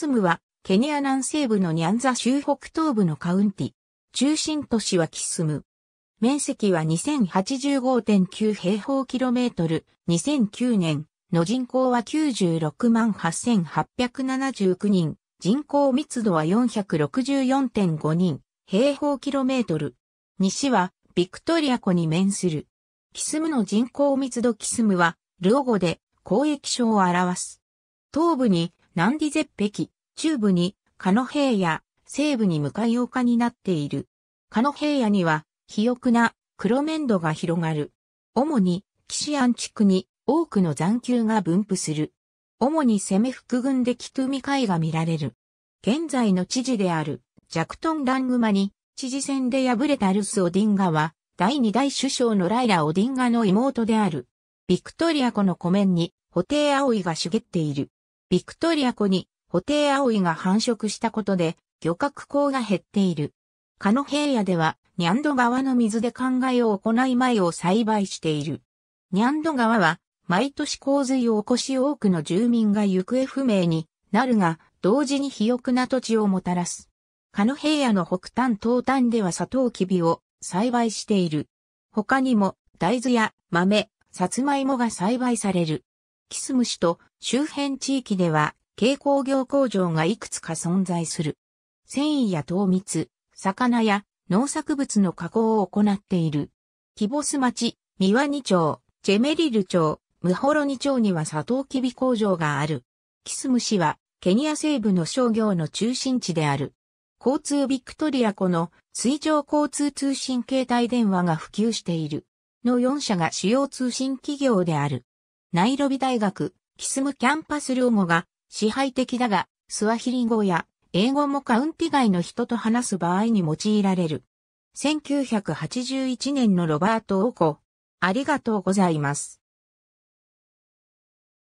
スムは、ケニア南西部のニャンザ州北東部のカウンティ。中心都市はキスム。面積は2085.9平方キロメートル。2009年の人口は96万8879人。人口密度は464.5人平方キロメートル。西はビクトリア湖に面する。キスムの人口密度キスムは、ルオ語で公益省を表す。東部に南ンディ絶壁、中部にカノ平野、西部に向かい丘になっている。カノ平野には、肥沃な黒面土が広がる。主に、キシアン地区に多くの残丘が分布する。主に攻め副軍で聞く未開海が見られる。現在の知事である、ジャクトン・ラングマに、知事選で敗れたルス・オディンガは、第二代首相のライラ・オディンガの妹である。ビクトリア湖の湖面に、ホテイアオイが茂っている。ビクトリア湖に、ホテイアオイが繁殖したことで、漁獲口が減っている。カノ平野では、ニャンド川の水で灌漑を行い米を栽培している。ニャンド川は、毎年洪水を起こし多くの住民が行方不明になるが、同時に肥沃な土地をもたらす。カノ平野の北端東端ではサトウキビを栽培している。他にも、大豆や豆、サツマイモが栽培される。キスム市と周辺地域では軽工業工場がいくつか存在する。繊維や糖蜜、魚や農作物の加工を行っている。キボス町、三輪二町、ジェメリル町、ムホロニ町にはサトウキビ工場がある。キスム市はケニア西部の商業の中心地である。交通ビクトリア湖の水上交通通信携帯電話が普及している。の4社が主要通信企業である。ナイロビ大学、キスムキャンパス両語が支配的だが、スワヒリ語や英語もカウンティ外の人と話す場合に用いられる。1981年のロバート・オコ。ありがとうございます。